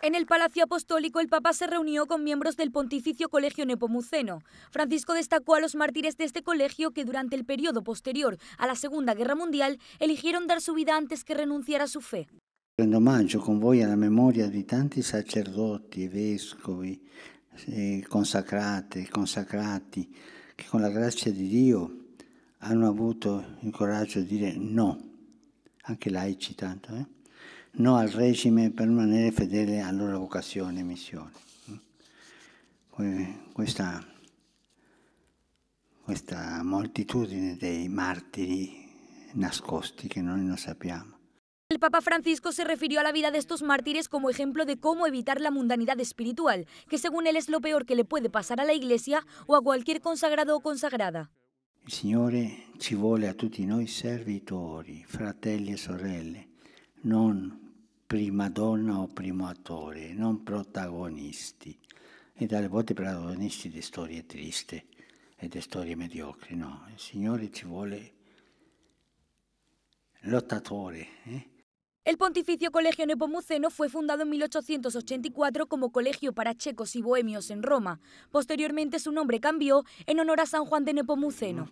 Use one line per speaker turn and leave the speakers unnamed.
En el Palacio Apostólico, el Papa se reunió con miembros del Pontificio Colegio Nepomuceno. Francisco destacó a los mártires de este colegio que durante el periodo posterior a la Segunda Guerra Mundial eligieron dar su vida antes que renunciar a su fe.
Rendo omaggio con voi la memoria de tanti sacerdoti, vescovi, eh, consacrate, consacrati, che con la gracia di Dio han avuto il coraggio di dire no, anche laici tanto, eh? no al régimen, per fidel fedele a loro vocazione e missione. Questa, pues, questa moltitudine dei martiri nascosti que no non sappiamo.
El Papa Francisco se refirió a la vida de estos mártires como ejemplo de cómo evitar la mundanidad espiritual, que según él es lo peor que le puede pasar a la Iglesia o a cualquier consagrado o consagrada.
El Señor ci vuole a tutti noi servitori, fratelli e sorelle, non prima donna o primo attore, non protagonisti. E dalle volte protagonisti di storie triste e de storie mediocri, no. Il Signore ci vuole lottatore.
El Pontificio Colegio Nepomuceno fue fundado en 1884 como Colegio para Checos y Bohemios en Roma. Posteriormente su nombre cambió en honor a San Juan de Nepomuceno.